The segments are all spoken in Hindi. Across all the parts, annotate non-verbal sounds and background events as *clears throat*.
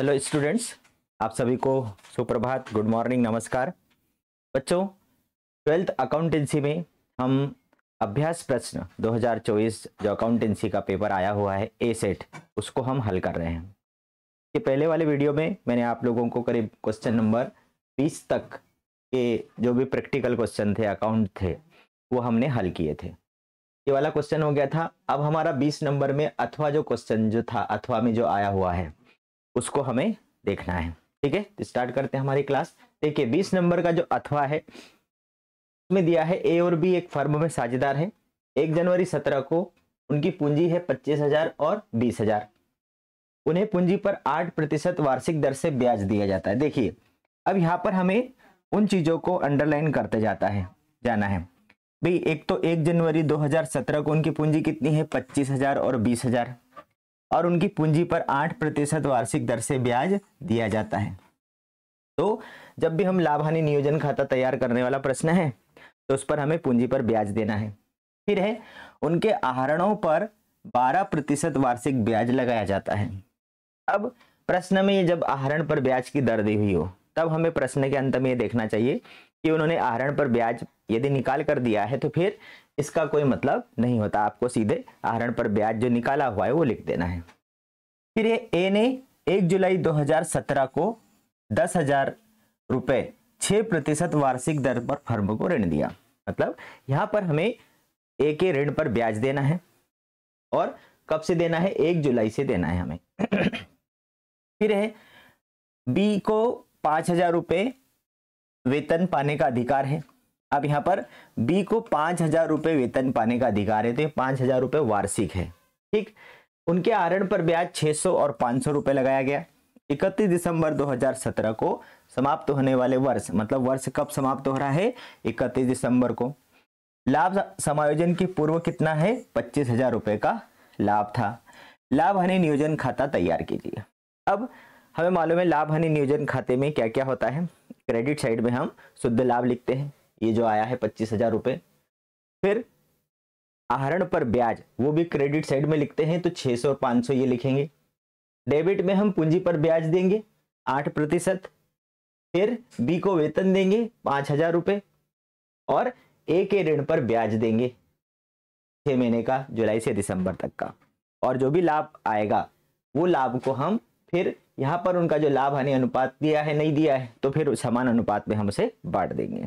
हेलो स्टूडेंट्स आप सभी को सुप्रभात गुड मॉर्निंग नमस्कार बच्चों ट्वेल्थ अकाउंटेंसी में हम अभ्यास प्रश्न 2024 जो अकाउंटेंसी का पेपर आया हुआ है ए सेट उसको हम हल कर रहे हैं कि पहले वाले वीडियो में मैंने आप लोगों को करीब क्वेश्चन नंबर 20 तक के जो भी प्रैक्टिकल क्वेश्चन थे अकाउंट थे वो हमने हल किए थे ये वाला क्वेश्चन हो गया था अब हमारा बीस नंबर में अथवा जो क्वेश्चन जो था अथवा में जो आया हुआ है उसको हमें देखना है ठीक है स्टार्ट तो करते हैं हमारी क्लास देखिए बीस नंबर का जो अथवा है उसमें दिया है ए और बी एक फर्म में साझेदार है एक जनवरी सत्रह को उनकी पूंजी है पच्चीस हजार और बीस हजार उन्हें पूंजी पर आठ प्रतिशत वार्षिक दर से ब्याज दिया जाता है देखिए अब यहाँ पर हमें उन चीज़ों को अंडरलाइन करते जाता है जाना है भाई एक तो एक जनवरी 2017 को उनकी पूंजी कितनी है पच्चीस हजार और बीस हजार और उनकी पूंजी पर आठ प्रतिशत वार्षिक दर से ब्याज दिया जाता है तो जब भी हम लाभ हानि नियोजन खाता तैयार करने वाला प्रश्न है तो उस पर हमें पूंजी पर ब्याज देना है फिर है उनके आहरणों पर बारह प्रतिशत वार्षिक ब्याज लगाया जाता है अब प्रश्न में जब आहरण पर ब्याज की दर दी हुई हो तब हमें प्रश्न के अंत में ये देखना चाहिए कि उन्होंने आहरण पर ब्याज यदि निकाल कर दिया है तो फिर इसका कोई मतलब नहीं होता आपको सीधे आहरण पर ब्याज जो निकाला हुआ है वो लिख देना है फिर ये ए ने एक जुलाई 2017 को दस हजार रुपये छह प्रतिशत वार्षिक दर पर फर्म को ऋण दिया मतलब यहाँ पर हमें ए के ऋण पर ब्याज देना है और कब से देना है एक जुलाई से देना है हमें *clears throat* फिर है बी को पांच हजार रुपये वेतन पाने का अधिकार है अब यहाँ पर बी को पाँच हजार रुपये वेतन पाने का अधिकार है तो ये पाँच हजार रुपये वार्षिक है ठीक उनके आरण पर ब्याज 600 और 500 रुपए लगाया गया 31 दिसंबर 2017 को समाप्त होने वाले वर्ष मतलब वर्ष कब समाप्त हो रहा है 31 दिसंबर को लाभ समायोजन के पूर्व कितना है पच्चीस हजार रुपये का लाभ था लाभ हानि नियोजन खाता तैयार कीजिए अब हमें मालूम है लाभ हानि नियोजन खाते में क्या क्या होता है क्रेडिट साइड में हम शुद्ध लाभ लिखते हैं ये जो आया है पच्चीस हजार रुपये फिर आहरण पर ब्याज वो भी क्रेडिट साइड में लिखते हैं तो सौ और सौ ये लिखेंगे डेबिट में हम पूंजी पर ब्याज देंगे आठ प्रतिशत फिर बी को वेतन देंगे पाँच हजार रुपये और ए के ऋण पर ब्याज देंगे छः महीने का जुलाई से दिसंबर तक का और जो भी लाभ आएगा वो लाभ को हम फिर यहाँ पर उनका जो लाभ हानि अनुपात दिया है नहीं दिया है तो फिर समान अनुपात में हम उसे बांट देंगे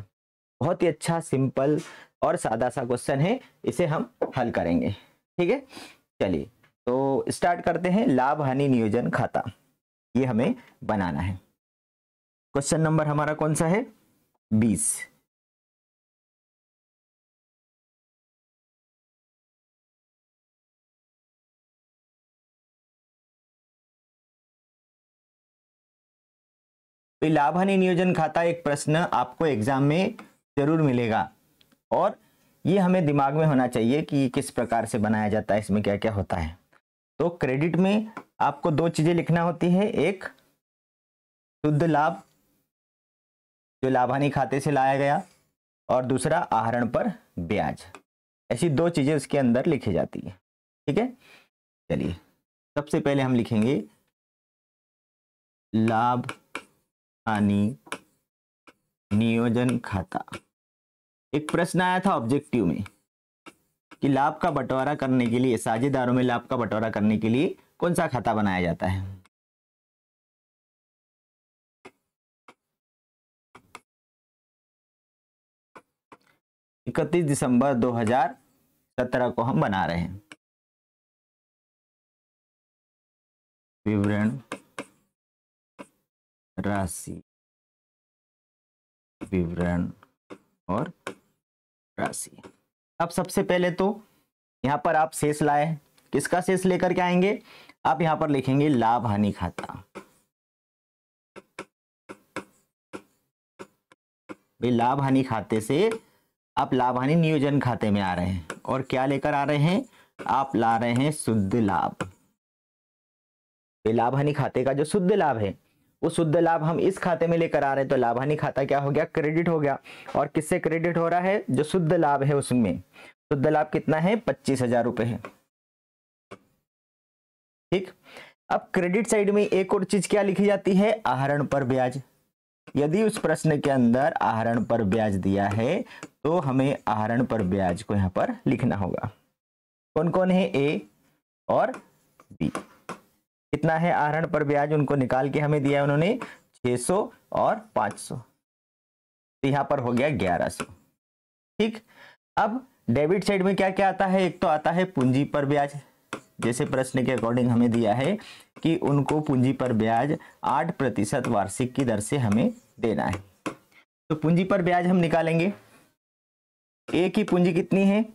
बहुत ही अच्छा सिंपल और सादा सा क्वेश्चन है इसे हम हल करेंगे ठीक है चलिए तो स्टार्ट करते हैं लाभ हानि नियोजन खाता ये हमें बनाना है क्वेश्चन नंबर हमारा कौन सा है बीस तो लाभ हानि नियोजन खाता एक प्रश्न आपको एग्जाम में ज़रूर मिलेगा और ये हमें दिमाग में होना चाहिए कि किस प्रकार से बनाया जाता है इसमें क्या क्या होता है तो क्रेडिट में आपको दो चीज़ें लिखना होती है एक शुद्ध लाभ जो लाभानी खाते से लाया गया और दूसरा आहरण पर ब्याज ऐसी दो चीज़ें उसके अंदर लिखी जाती है ठीक है चलिए सबसे पहले हम लिखेंगे लाभ हानि नियोजन खाता एक प्रश्न आया था ऑब्जेक्टिव में कि लाभ का बंटवारा करने के लिए साझेदारों में लाभ का बंटवारा करने के लिए कौन सा खाता बनाया जाता है इकतीस दिसंबर 2017 को हम बना रहे हैं विवरण राशि विवरण और राशि अब सबसे पहले तो यहाँ पर आप शेष लाए किसका शेष लेकर के आएंगे आप यहाँ पर लिखेंगे लाभ हानि खाता लाभ हानि खाते से आप लाभ हानि नियोजन खाते में आ रहे हैं और क्या लेकर आ रहे हैं आप ला रहे हैं शुद्ध लाभ लाभ हानि खाते का जो शुद्ध लाभ है वो शुद्ध लाभ हम इस खाते में लेकर आ रहे हैं तो लाभ हानि खाता क्या हो गया क्रेडिट हो गया और किससे क्रेडिट हो रहा है जो शुद्ध लाभ है उसमें शुद्ध लाभ कितना है पच्चीस हजार रुपए है ठीक अब क्रेडिट साइड में एक और चीज क्या लिखी जाती है आहरण पर ब्याज यदि उस प्रश्न के अंदर आहरण पर ब्याज दिया है तो हमें आहरण पर ब्याज को यहां पर लिखना होगा कौन कौन है ए और बी कितना है आहरण पर ब्याज उनको निकाल के हमें दिया उन्होंने 600 और 500 तो यहां पर हो गया 1100 ठीक अब डेबिट साइड में क्या क्या आता है एक तो आता है पूंजी पर ब्याज जैसे प्रश्न के अकॉर्डिंग हमें दिया है कि उनको पूंजी पर ब्याज आठ प्रतिशत वार्षिक की दर से हमें देना है तो पूंजी पर ब्याज हम निकालेंगे एक ही पूंजी कितनी है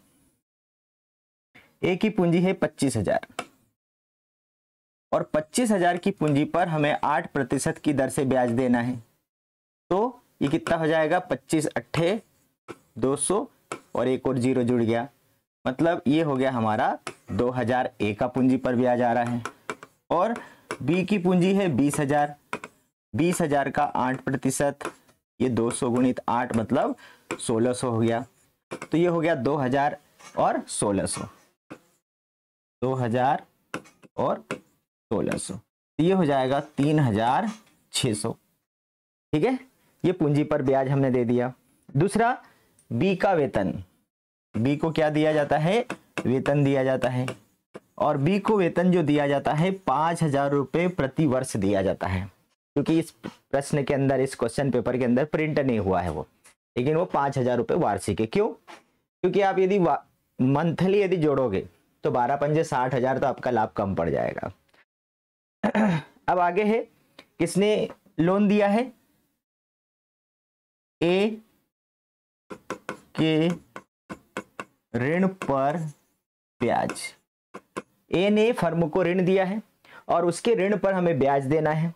एक ही पूंजी है पच्चीस हजार और पच्चीस हजार की पूंजी पर हमें आठ प्रतिशत की दर से ब्याज देना है तो ये कितना हो जाएगा पच्चीस अट्ठे दो सौ और एक और जीरो जुड़ गया मतलब ये हो गया हमारा दो हजार ए का पूंजी पर ब्याज आ रहा है और बी की पूंजी है बीस हजार बीस हजार का आठ प्रतिशत ये दो सौ गुणित आठ मतलब सोलह सौ हो गया तो ये हो गया दो हजार और सोलह सौ दो हजार और सोलह सौ तो ये हो जाएगा तीन हजार छ सौ ठीक है ये पूंजी पर ब्याज हमने दे दिया दूसरा बी का वेतन बी को क्या दिया जाता है वेतन दिया जाता है और बी को वेतन जो दिया जाता है पांच हजार रुपये प्रति वर्ष दिया जाता है क्योंकि इस प्रश्न के अंदर इस क्वेश्चन पेपर के अंदर प्रिंट नहीं हुआ है वो लेकिन वो पांच हजार रुपये वार्षिक है क्यों क्योंकि आप यदि मंथली यदि जोड़ोगे तो बारह पंजे साठ हजार तो आपका लाभ कम पड़ जाएगा अब आगे है किसने लोन दिया है ए के ऋण पर ब्याज ए ने फर्म को ऋण दिया है और उसके ऋण पर हमें ब्याज देना है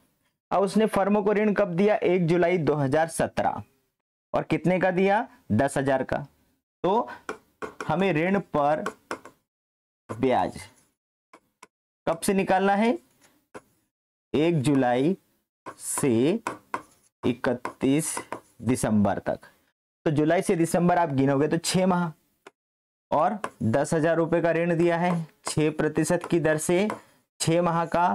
और उसने फर्म को ऋण कब दिया एक जुलाई 2017 और कितने का दिया दस हजार का तो हमें ऋण पर ब्याज कब से निकालना है एक जुलाई से इकतीस दिसंबर तक तो जुलाई से दिसंबर आप गिनोगे तो छः माह और दस हजार रुपये का ऋण दिया है छः प्रतिशत की दर से छः माह का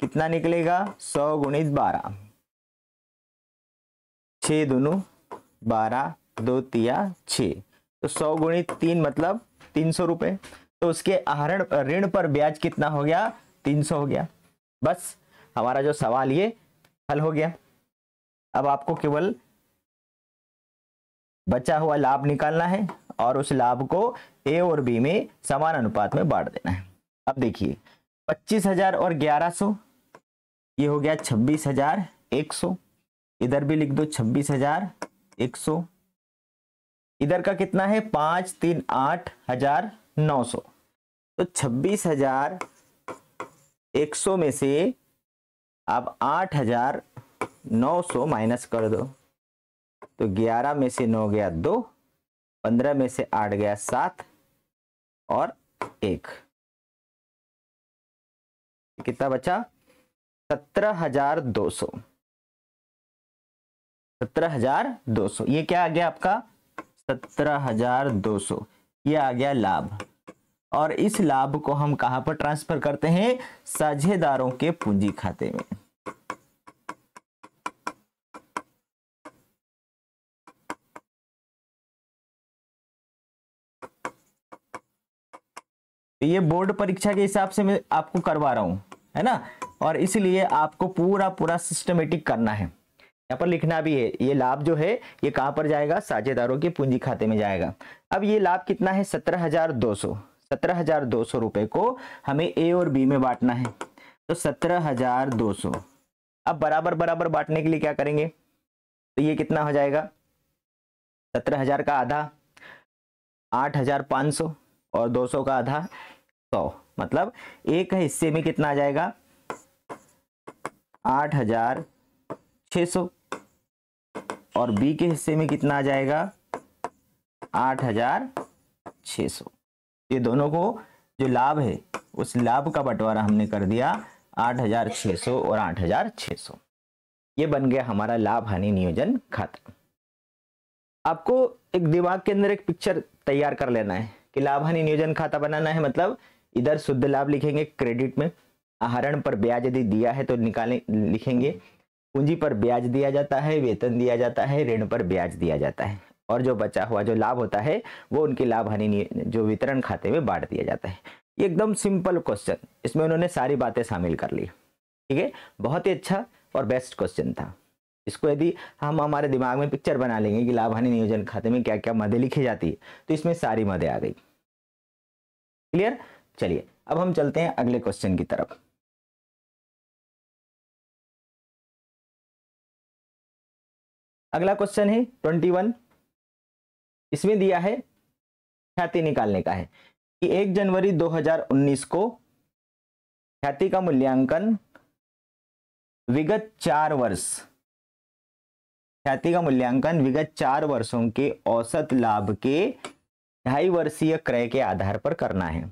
कितना निकलेगा सौ गुणित बारह छ दोनों बारह दो तिया छ तो सौ गुणित तीन मतलब तीन सौ रुपए तो उसके आहरण ऋण पर ब्याज कितना हो गया तीन सौ हो गया बस हमारा जो सवाल ये हल हो गया अब आपको केवल बचा हुआ लाभ निकालना है और उस लाभ को ए और बी में समान अनुपात में बांट देना है अब देखिए पच्चीस हजार और ग्यारह सौ ये हो गया छब्बीस हजार एक सौ इधर भी लिख दो छब्बीस हजार एक सौ इधर का कितना है पाँच तीन आठ हजार नौ सौ तो छब्बीस हजार एक सौ में से आप आठ हजार नौ सौ माइनस कर दो तो ग्यारह में से नौ गया दो पंद्रह में से आठ गया सात और एक कितना बचा सत्रह हजार दो सौ सत्रह हजार दो सौ ये क्या आ गया आपका सत्रह हजार दो सौ ये आ गया लाभ और इस लाभ को हम कहां पर ट्रांसफर करते हैं साझेदारों के पूंजी खाते में तो ये बोर्ड परीक्षा के हिसाब से मैं आपको करवा रहा हूं है ना और इसलिए आपको पूरा पूरा सिस्टमेटिक करना है यहाँ पर लिखना भी है ये लाभ जो है ये कहां पर जाएगा साझेदारों के पूंजी खाते में जाएगा अब ये लाभ कितना है सत्रह हजार दो सौ सत्रह हजार दो सौ रुपए को हमें ए और बी में बांटना है तो सत्रह हजार दो सौ अब बराबर बराबर बांटने के लिए क्या करेंगे तो ये कितना हो जाएगा सत्रह हजार का आधा आठ हजार पाँच सौ और दो सौ का आधा सौ मतलब एक हिस्से में कितना आ जाएगा आठ हजार छ सौ और बी के हिस्से में कितना आ जाएगा आठ हजार छ सौ ये दोनों को जो लाभ है उस लाभ का बंटवारा हमने कर दिया 8,600 और 8,600 ये बन गया हमारा लाभ हानि नियोजन खाता आपको एक दिमाग के अंदर एक पिक्चर तैयार कर लेना है कि लाभ हानि नियोजन खाता बनाना है मतलब इधर शुद्ध लाभ लिखेंगे क्रेडिट में आहरण पर ब्याज यदि दिया है तो निकाले लिखेंगे पूंजी पर ब्याज दिया जाता है वेतन दिया जाता है ऋण पर ब्याज दिया जाता है और जो बचा हुआ जो लाभ होता है वो उनकी लाभ हानि जो वितरण खाते में बांट दिया जाता है एकदम सिंपल क्वेश्चन इसमें उन्होंने सारी बातें शामिल कर ली ठीक है बहुत ही अच्छा और बेस्ट क्वेश्चन था इसको यदि हम हमारे दिमाग में पिक्चर बना लेंगे कि लाभ हानि नियोजन खाते में क्या क्या मदें लिखी जाती है तो इसमें सारी मदें आ गई क्लियर चलिए अब हम चलते हैं अगले क्वेश्चन की तरफ अगला क्वेश्चन है ट्वेंटी वन इसमें दिया है ख्याति निकालने का है कि एक जनवरी 2019 को ख्याति का मूल्यांकन विगत चार वर्ष ख्याति का मूल्यांकन विगत चार वर्षों के औसत लाभ के ढाई वर्षीय क्रय के आधार पर करना है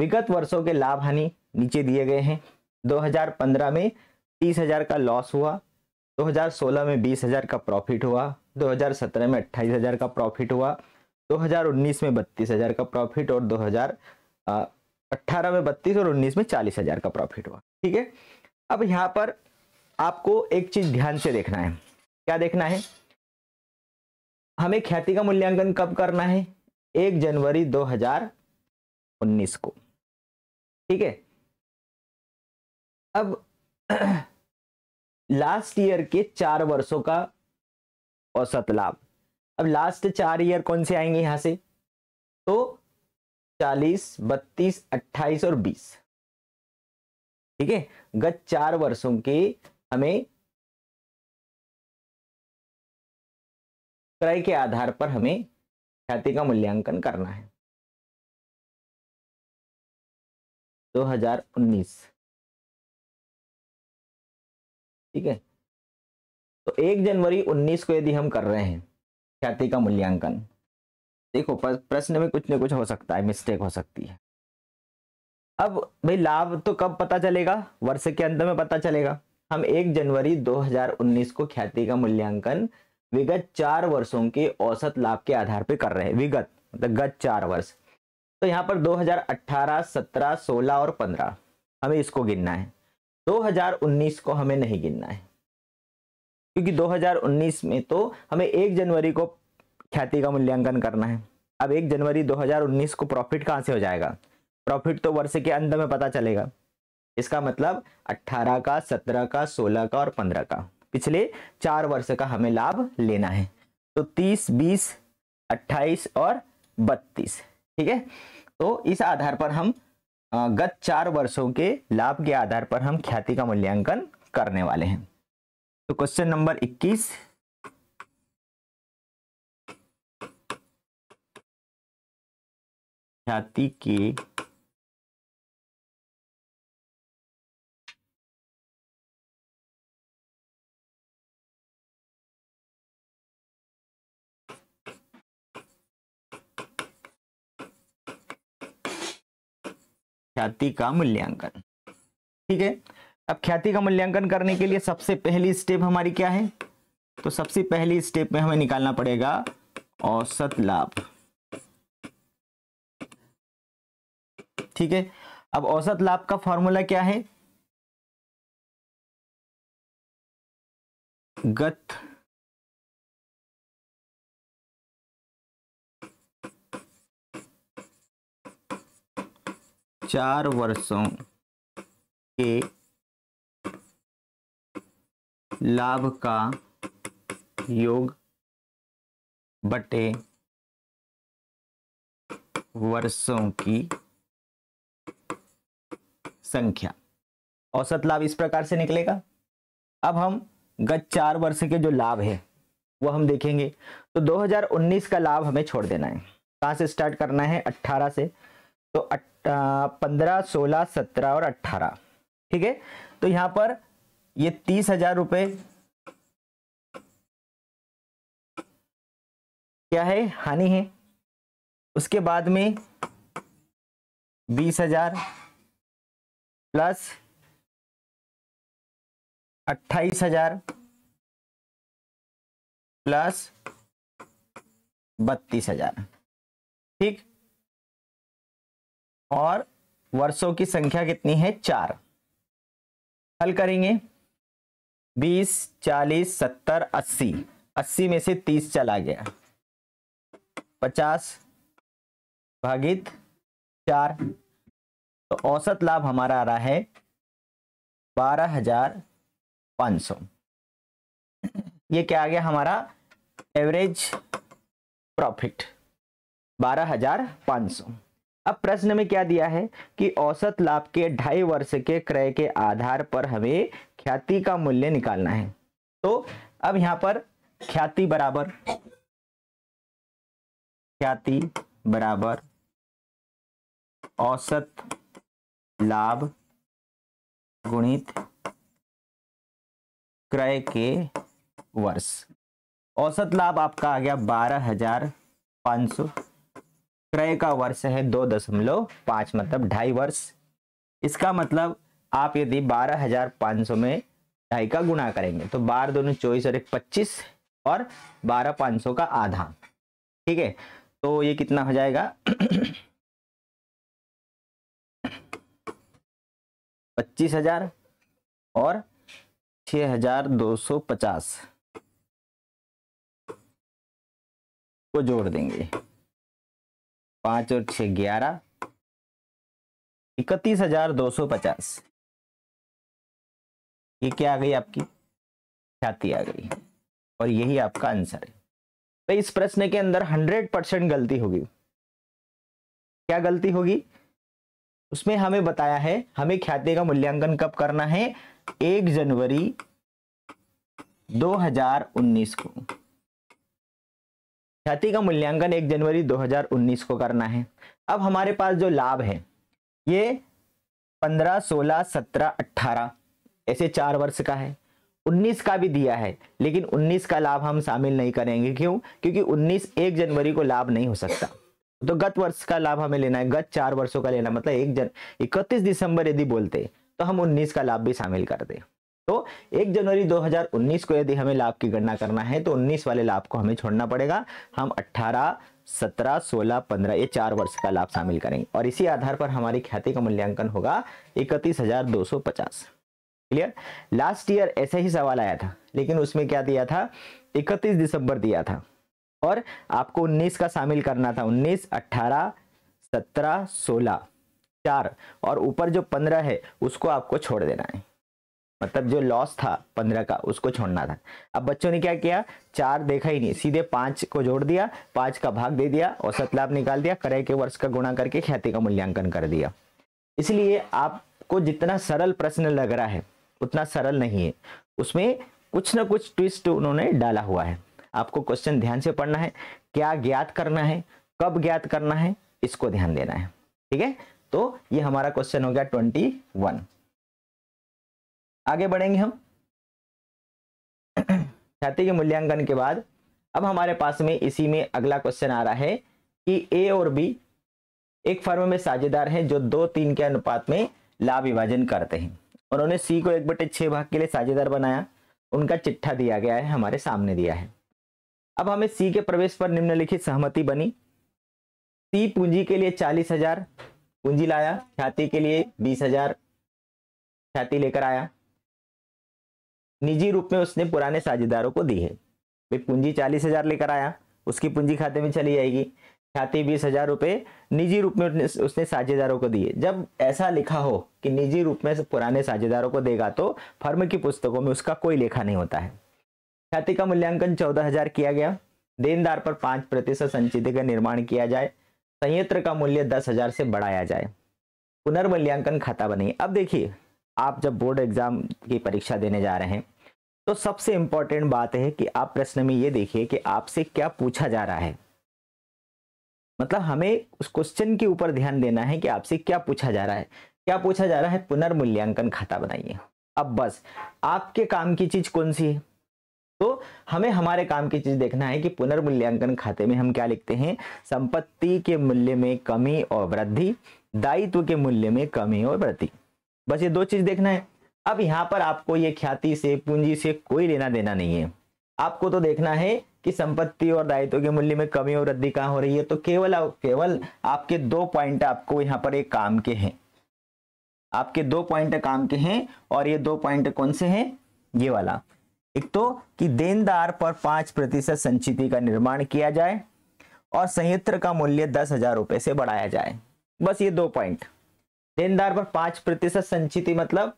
विगत वर्षों के लाभ हानि नीचे दिए गए हैं 2015 में 30,000 का लॉस हुआ 2016 में 20,000 का प्रॉफिट हुआ 2017 में 28,000 का प्रॉफिट हुआ 2019 में 32,000 का प्रॉफिट और 2018 में 32 और 19 में 40,000 का प्रॉफिट हुआ ठीक है अब यहाँ पर आपको एक चीज ध्यान से देखना है क्या देखना है हमें ख्याति का मूल्यांकन कब करना है एक जनवरी 2019 को ठीक है अब लास्ट *clears throat* ईयर के चार वर्षों का औसत लाभ अब लास्ट चार ईयर कौन से आएंगे यहां से तो चालीस बत्तीस अट्ठाईस और बीस ठीक है गत चार वर्षों के हमें क्रय के आधार पर हमें ख्याति का मूल्यांकन करना है 2019 ठीक है तो एक जनवरी 19 को यदि हम कर रहे हैं ख्याति का मूल्यांकन देखो प्रश्न में कुछ न कुछ हो सकता है मिस्टेक हो सकती है अब भाई लाभ तो कब पता चलेगा वर्ष के अंत में पता चलेगा हम एक जनवरी 2019 को ख्याति का मूल्यांकन विगत चार वर्षों के औसत लाभ के आधार पर कर रहे हैं विगत मतलब गत चार वर्ष तो यहाँ पर 2018, 17, 16 और 15 हमें इसको गिनना है 2019 को हमें नहीं गिनना है क्योंकि 2019 में तो हमें एक जनवरी को ख्याति का मूल्यांकन करना है अब एक जनवरी 2019 को प्रॉफिट कहाँ से हो जाएगा प्रॉफिट तो वर्ष के अंत में पता चलेगा इसका मतलब 18 का 17 का 16 का और 15 का पिछले चार वर्ष का हमें लाभ लेना है तो 30 20 28 और 32 ठीक है तो इस आधार पर हम गत चार वर्षों के लाभ के आधार पर हम ख्याति का मूल्यांकन करने वाले हैं तो क्वेश्चन नंबर 21 ख्याति के ख्याति का मूल्यांकन ठीक है अब ख्याति का मूल्यांकन करने के लिए सबसे पहली स्टेप हमारी क्या है तो सबसे पहली स्टेप में हमें निकालना पड़ेगा औसत लाभ ठीक है अब औसत लाभ का फॉर्मूला क्या है गत चार वर्षों के लाभ का योग बटे वर्षों की संख्या औसत लाभ इस प्रकार से निकलेगा अब हम गत चार वर्ष के जो लाभ है वो हम देखेंगे तो 2019 का लाभ हमें छोड़ देना है कहां से स्टार्ट करना है 18 से तो पंद्रह सोलह सत्रह और 18 ठीक है तो यहां पर ये तीस हजार रुपए क्या है हानि है उसके बाद में बीस हजार प्लस अट्ठाईस हजार प्लस बत्तीस हजार ठीक और वर्षों की संख्या कितनी है चार हल करेंगे बीस चालीस सत्तर अस्सी अस्सी में से तीस चला गया पचास भागित चार तो औसत लाभ हमारा आ रहा है बारह हजार पाँच सौ ये क्या आ गया हमारा एवरेज प्रॉफिट बारह हजार पाँच सौ अब प्रश्न में क्या दिया है कि औसत लाभ के ढाई वर्ष के क्रय के आधार पर हमें ख्याति का मूल्य निकालना है तो अब यहां पर ख्याति बराबर ख्याति बराबर औसत लाभ गुणित क्रय के वर्ष औसत लाभ आपका आ गया बारह हजार पांच सौ क्रय का वर्ष है दो दशमलव पांच मतलब ढाई वर्ष इसका मतलब आप यदि बारह हजार पाँच सौ में ढाई का गुणा करेंगे तो बारह दोनों चौबीस और एक पच्चीस और बारह पाँच सौ का आधा ठीक है तो ये कितना हो जाएगा *coughs* पच्चीस हजार और छ हजार दो सौ पचास को जोड़ देंगे पांच और छह ग्यारह इकतीस हजार दो सौ पचास ये क्या आ गई आपकी ख्याति आ गई और यही आपका आंसर है तो इस प्रश्न के अंदर हंड्रेड परसेंट गलती होगी क्या गलती होगी उसमें हमें बताया है हमें ख्याति का मूल्यांकन कब करना है एक जनवरी 2019 को ख्याति का मूल्यांकन एक जनवरी 2019 को करना है अब हमारे पास जो लाभ है ये 15, 16, 17, अट्ठारह ऐसे चार वर्ष का है 19 का भी दिया है लेकिन 19 का लाभ हम शामिल नहीं करेंगे क्यों क्योंकि 19 एक जनवरी को लाभ नहीं हो सकता तो गत वर्ष का लाभ हमें लेना है गत चार वर्षों का लेना मतलब एक जन इकतीस दिसंबर यदि बोलते तो हम 19 का लाभ भी शामिल कर दे तो एक जनवरी 2019 को यदि हमें लाभ की गणना करना है तो 19 वाले लाभ को हमें छोड़ना पड़ेगा हम 18, 17, 16, 15 ये चार वर्ष का लाभ शामिल करेंगे और इसी आधार पर हमारी ख्याति का मूल्यांकन होगा इकतीस क्लियर लास्ट ईयर ऐसा ही सवाल आया था लेकिन उसमें क्या दिया था इकतीस दिसंबर दिया था और आपको उन्नीस का शामिल करना था उन्नीस अट्ठारह सत्रह सोलह चार और ऊपर जो पंद्रह है उसको आपको छोड़ देना है मतलब जो लॉस था पंद्रह का उसको छोड़ना था अब बच्चों ने क्या किया चार देखा ही नहीं सीधे पांच को जोड़ दिया पांच का भाग दे दिया औसत लाभ निकाल दिया करे के वर्ष का गुणा करके ख्याति का मूल्यांकन कर दिया इसलिए आपको जितना सरल प्रश्न लग रहा है उतना सरल नहीं है उसमें कुछ ना कुछ ट्विस्ट उन्होंने डाला हुआ है आपको क्वेश्चन ध्यान से पढ़ना है क्या ज्ञात करना है कब ज्ञात करना है इसको ध्यान देना है ठीक है तो ये हमारा क्वेश्चन हो गया ट्वेंटी वन आगे बढ़ेंगे हम छाती के मूल्यांकन के बाद अब हमारे पास में इसी में अगला क्वेश्चन आ रहा है कि ए और बी एक फर्म में साझेदार हैं जो दो तीन के अनुपात में लाभ विभाजन करते हैं उन्होंने सी को एक बटे छः भाग के लिए साझेदार बनाया उनका चिट्ठा दिया गया है हमारे सामने दिया है अब हमें सी के प्रवेश पर निम्नलिखित सहमति बनी सी पूंजी के लिए चालीस हजार पूंजी लाया ख्याति के लिए बीस हजार ख्याति लेकर आया निजी रूप में उसने पुराने साझेदारों को दी है वे पूंजी चालीस हजार लेकर आया उसकी पूंजी खाते में चली जाएगी ख्याति बीस हजार रुपये निजी रूप में उसने, उसने साझेदारों को दिए जब ऐसा लिखा हो कि निजी रूप में पुराने साझेदारों को देगा तो फर्म की पुस्तकों में उसका कोई लेखा नहीं होता है ख्याति का मूल्यांकन चौदह हजार किया गया देनदार पर पाँच प्रतिशत संचिति का निर्माण किया जाए संयंत्र का मूल्य दस हजार से बढ़ाया जाए पुनर्मूल्यांकन खाता बनिए अब देखिए आप जब बोर्ड एग्जाम की परीक्षा देने जा रहे हैं तो सबसे इंपॉर्टेंट बात है कि आप प्रश्न में ये देखिए कि आपसे क्या पूछा जा रहा है मतलब हमें उस क्वेश्चन के ऊपर ध्यान देना है कि आपसे क्या पूछा जा रहा है क्या पूछा जा रहा है पुनर्मूल्यांकन खाता बनाइए अब बस आपके काम की चीज कौन सी है तो हमें हमारे काम की चीज देखना है कि पुनर्मूल्यांकन खाते में हम क्या लिखते हैं संपत्ति के मूल्य में कमी और वृद्धि दायित्व के मूल्य में कमी और वृद्धि बस ये दो चीज देखना है अब यहाँ पर आपको ये ख्याति से पूंजी से कोई लेना देना नहीं है आपको तो देखना है कि संपत्ति और दायित्व के मूल्य में कमी और वृद्धि कहाँ हो रही है तो केवल केवल आपके दो पॉइंट आपको यहाँ पर एक काम के हैं आपके दो पॉइंट काम के हैं और ये दो पॉइंट कौन से हैं ये वाला एक तो कि देनदार पर पांच प्रतिशत संचिति का निर्माण किया जाए और संयंत्र का मूल्य दस हजार रुपए से बढ़ाया जाए बस ये दो पॉइंट देनदार पर पांच प्रतिशत संचिति मतलब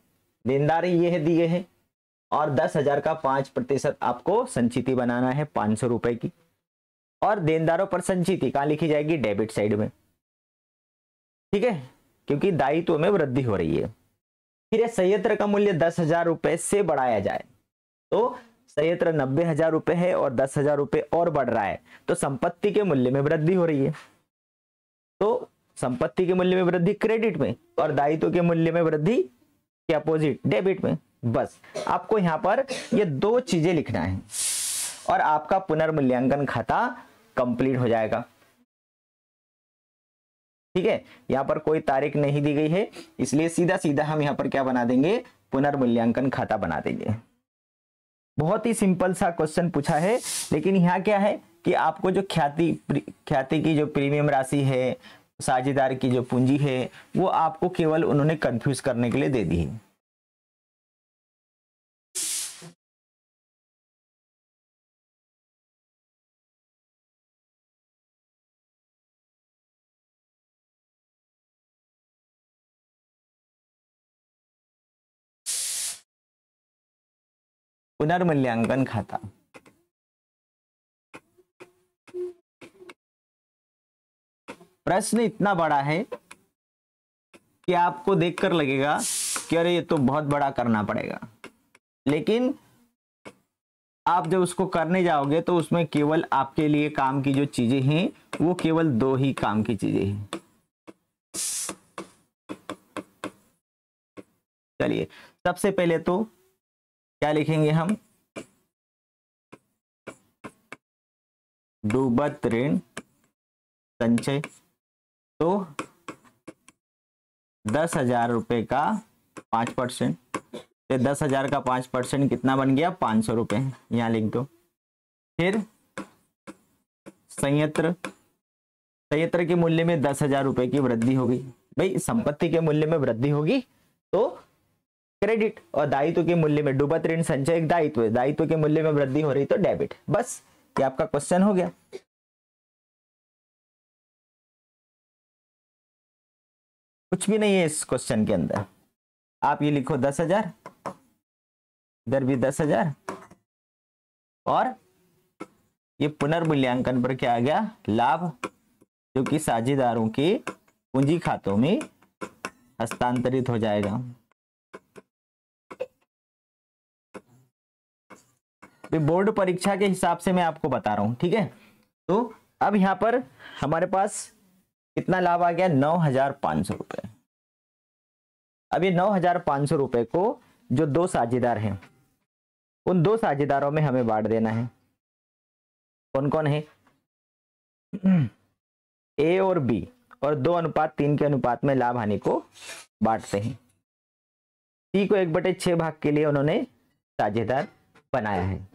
देनदार ये है दिए हैं और दस हजार का पांच प्रतिशत आपको संचिति बनाना है पांच सौ रुपए की और देनदारों पर संचिति कहा लिखी जाएगी डेबिट साइड में ठीक है क्योंकि दायित्व में वृद्धि हो रही है फिर यह संयंत्र का मूल्य दस हजार रुपए से बढ़ाया जाए तो संयंत्र नब्बे हजार रुपए है और दस हजार रुपये और बढ़ रहा है तो संपत्ति के मूल्य में वृद्धि हो रही है तो संपत्ति के मूल्य में वृद्धि क्रेडिट में और दायित्व के मूल्य में वृद्धि के अपोजिट डेबिट में बस आपको यहां पर ये दो चीजें लिखना है और आपका पुनर्मूल्यांकन खाता कंप्लीट हो जाएगा ठीक है यहां पर कोई तारीख नहीं दी गई है इसलिए सीधा सीधा हम यहां पर क्या बना देंगे पुनर्मूल्यांकन खाता बना देंगे बहुत ही सिंपल सा क्वेश्चन पूछा है लेकिन यहाँ क्या है कि आपको जो ख्याति ख्याति की जो प्रीमियम राशि है साझेदार की जो पूंजी है वो आपको केवल उन्होंने कंफ्यूज करने के लिए दे दी है पुनर्मूल्यांकन खाता प्रश्न इतना बड़ा है कि आपको देखकर लगेगा कि अरे ये तो बहुत बड़ा करना पड़ेगा लेकिन आप जब उसको करने जाओगे तो उसमें केवल आपके लिए काम की जो चीजें हैं वो केवल दो ही काम की चीजें हैं चलिए सबसे पहले तो क्या लिखेंगे हम डूबत ऋण संचय तो दस हजार रुपये का पांच परसेंट तो दस हजार का पांच परसेंट कितना बन गया पांच सौ रुपये यहां लिख दो फिर संयंत्र संयंत्र के मूल्य में दस हजार रुपये की वृद्धि होगी भाई संपत्ति के मूल्य में वृद्धि होगी तो क्रेडिट और दायित्व के मूल्य में डूबत ऋण संचय दायित्व दायित्व के मूल्य में वृद्धि हो रही तो डेबिट बस ये आपका क्वेश्चन हो गया कुछ भी नहीं है इस क्वेश्चन के अंदर आप ये लिखो दस हजार इधर भी दस हजार और ये पुनर्मूल्यांकन पर क्या आ गया लाभ जो कि साझेदारों के पूंजी खातों में हस्तांतरित हो जाएगा बोर्ड परीक्षा के हिसाब से मैं आपको बता रहा हूँ ठीक है तो अब यहाँ पर हमारे पास कितना लाभ आ गया नौ हजार पाँच सौ रुपये अब ये नौ हजार पाँच सौ रुपये को जो दो साझेदार हैं उन दो साझेदारों में हमें बांट देना है कौन कौन है ए और बी और दो अनुपात तीन के अनुपात में लाभ हानि को बांटते हैं सी को एक बटे छः भाग के लिए उन्होंने साझेदार बनाया है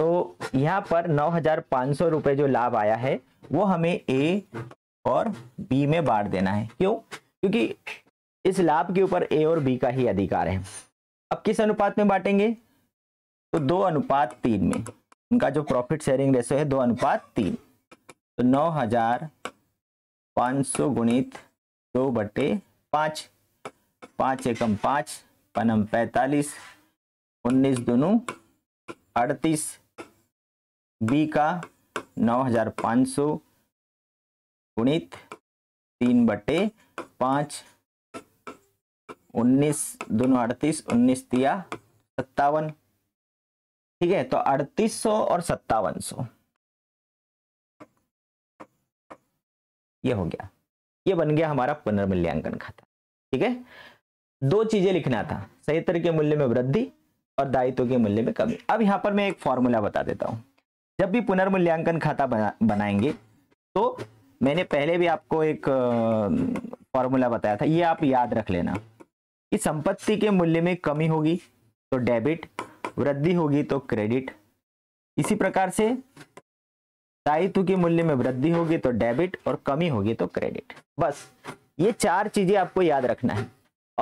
तो यहाँ पर नौ हजार पाँच सौ रुपये जो लाभ आया है वो हमें ए और बी में बांट देना है क्यों क्योंकि इस लाभ के ऊपर ए और बी का ही अधिकार है अब किस अनुपात में बांटेंगे तो दो अनुपात तीन में उनका जो प्रॉफिट शेयरिंग रेशो है दो अनुपात तीन तो नौ हजार पाँच सौ गुणित दो बटे पाँच पाँच एकम पाँच पनम पैंतालीस उन्नीस दोनों अड़तीस बी का नौ हजार पाँच सौ गुणित तीन बटे पाँच उन्नीस दोनों अड़तीस उन्नीस दिया सत्तावन ठीक है तो अड़तीस सौ और सत्तावन सौ ये हो गया ये बन गया हमारा पुनर्मूल्यांकन खाता ठीक है दो चीजें लिखना था सहितर के मूल्य में वृद्धि और दायित्व के मूल्य में कमी अब यहां पर मैं एक फॉर्मूला बता देता हूं जब भी पुनर्मूल्यांकन खाता बना, बनाएंगे तो मैंने पहले भी आपको एक फॉर्मूला बताया था ये आप याद रख लेना कि संपत्ति के मूल्य में कमी होगी तो डेबिट वृद्धि होगी तो क्रेडिट इसी प्रकार से दायित्व के मूल्य में वृद्धि होगी तो डेबिट और कमी होगी तो क्रेडिट बस ये चार चीजें आपको याद रखना है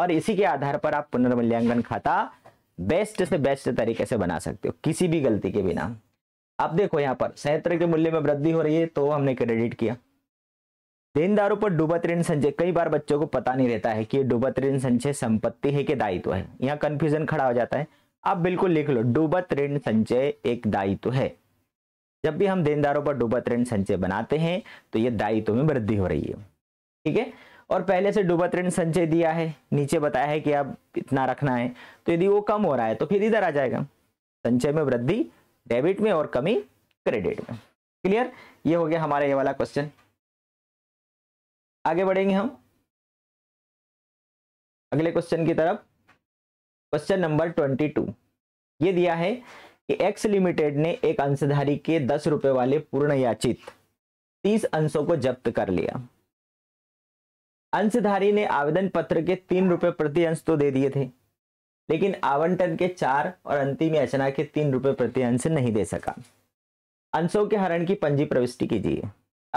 और इसी के आधार पर आप पुनर्मूल्यांकन खाता बेस्ट से बेस्ट तरीके से बना सकते हो किसी भी गलती के बिना आप देखो यहाँ पर संयंत्र के मूल्य में वृद्धि हो रही है तो हमने क्रेडिट किया देनदारों पर डूबत ऋण संचय कई बार बच्चों को पता नहीं रहता है कि डूबत ऋण संचय संपत्ति है कि दायित्व है यहाँ कंफ्यूजन खड़ा हो जाता है आप बिल्कुल लिख लो डूबत ऋण संचय एक दायित्व है जब भी हम देनदारों पर डूबत ऋण संचय बनाते हैं तो ये दायित्व में वृद्धि हो रही है ठीक है और पहले से डूबत ऋण संचय दिया है नीचे बताया है कि आप इतना रखना है तो यदि वो कम हो रहा है तो फिर इधर आ जाएगा संचय में वृद्धि डेबिट में और कमी क्रेडिट में क्लियर ये हो गया हमारा ये वाला क्वेश्चन आगे बढ़ेंगे हम अगले क्वेश्चन की तरफ क्वेश्चन नंबर ट्वेंटी टू ये दिया है कि एक्स लिमिटेड ने एक अंशधारी के दस रुपए वाले पूर्ण याचित तीस अंशों को जब्त कर लिया अंशधारी ने आवेदन पत्र के तीन रुपए प्रति अंश तो दे दिए थे लेकिन आवंटन के चार और अंतिम याचना के तीन रुपए प्रति अंश नहीं दे सका अंशों के हरण की पंजी प्रविष्टि कीजिए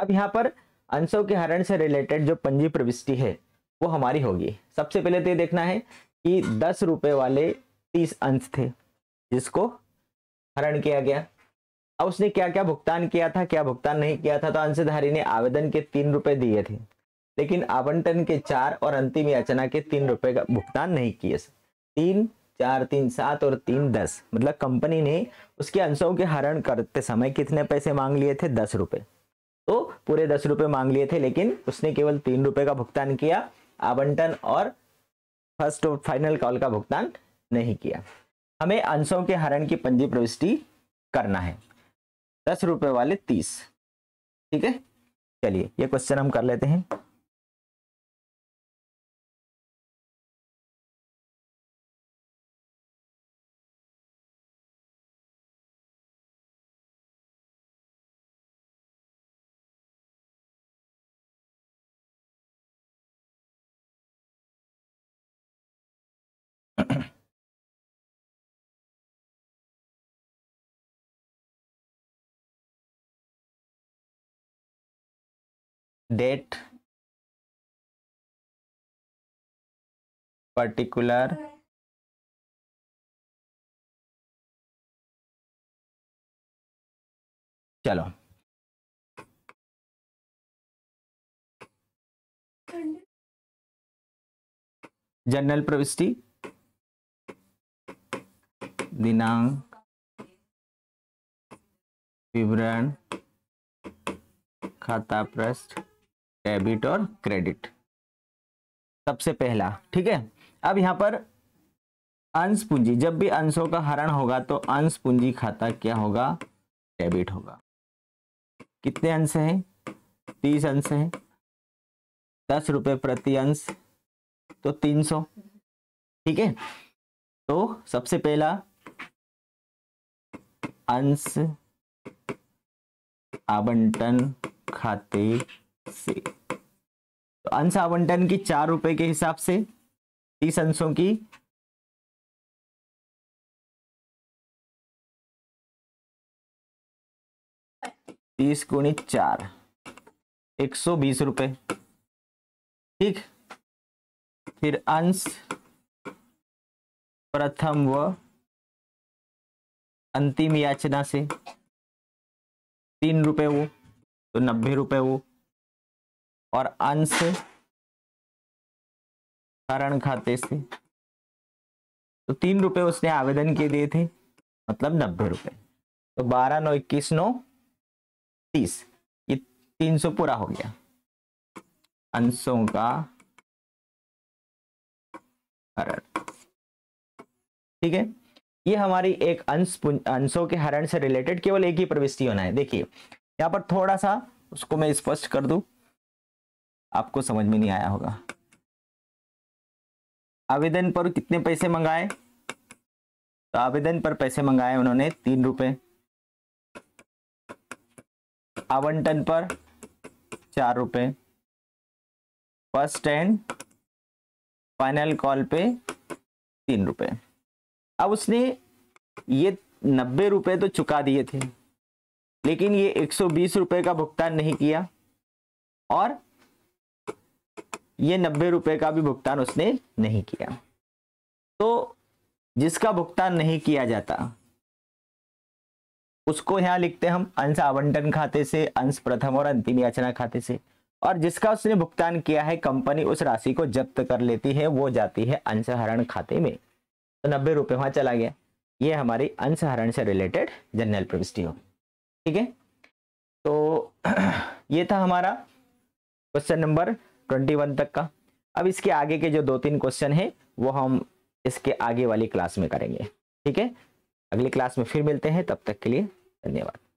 अब यहाँ पर अंशों के हरण से रिलेटेड जो पंजी प्रविष्टि है वो हमारी होगी सबसे पहले तो ये देखना है कि दस रुपए वाले तीस अंश थे जिसको हरण किया गया अब उसने क्या क्या भुगतान किया था क्या भुगतान नहीं किया था तो अंशधारी ने आवेदन के तीन रुपए दिए थे लेकिन आवंटन के चार और अंतिम याचना के तीन रुपए का भुगतान नहीं किए तीन चार तीन सात और तीन दस मतलब कंपनी ने उसके अंशों के हरण करते समय कितने पैसे मांग लिए थे दस रुपए तो पूरे दस रुपये मांग लिए थे लेकिन उसने केवल तीन रुपए का भुगतान किया आवंटन और फर्स्ट और फाइनल कॉल का भुगतान नहीं किया हमें अंशों के हरण की पंजी प्रविष्टि करना है दस रुपए वाले तीस ठीक है चलिए ये क्वेश्चन हम कर लेते हैं date particular चलो जनरल प्रविष्टि दिनांक विवरण खाता पृष्ठ डेबिट और क्रेडिट सबसे पहला ठीक है अब यहां पर अंश पूंजी जब भी अंशों का हरण होगा तो अंश पूंजी खाता क्या होगा डेबिट होगा कितने अंश हैं तीस अंश हैं दस रुपये प्रति अंश तो तीन सौ ठीक है तो सबसे पहला अंश आवंटन खाते से तो अंश आवंटन की चार रुपए के हिसाब से तीस अंशों की तीस गुणी चार एक सौ बीस रुपये ठीक फिर अंश प्रथम व अंतिम याचना से तीन रुपए वो तो नब्बे रुपए वो और अंश हरण खाते से तो तीन रुपए उसने आवेदन के दिए थे मतलब नब्बे रुपए तो बारह नौ इक्कीस नौ तीस ये तीन सौ पूरा हो गया अंशों का हरण ठीक है ये हमारी एक अंश अंशों के हरण से रिलेटेड केवल एक ही प्रविष्टि होना है देखिए यहां पर थोड़ा सा उसको मैं स्पष्ट कर दूं आपको समझ में नहीं आया होगा आवेदन पर कितने पैसे मंगाए तो आवेदन पर पैसे मंगाए उन्होंने तीन रुपए आवंटन पर चार रुपए फर्स्ट एंड फाइनल कॉल पे तीन रुपए अब उसने ये नब्बे रुपए तो चुका दिए थे लेकिन ये एक सौ बीस रुपए का भुगतान नहीं किया और ये नब्बे रुपए का भी भुगतान उसने नहीं किया तो जिसका भुगतान नहीं किया जाता उसको यहां लिखते हम अंश आवंटन खाते से अंश प्रथम और अंतिम याचना खाते से और जिसका उसने भुगतान किया है कंपनी उस राशि को जब्त कर लेती है वो जाती है अंशहरण खाते में तो नब्बे रुपये वहां चला गया ये हमारी अंशहरण से रिलेटेड जनरल प्रविष्टि हो ठीक है तो *clears throat* ये था हमारा क्वेश्चन नंबर ट्वेंटी वन तक का अब इसके आगे के जो दो तीन क्वेश्चन है वो हम इसके आगे वाली क्लास में करेंगे ठीक है अगली क्लास में फिर मिलते हैं तब तक के लिए धन्यवाद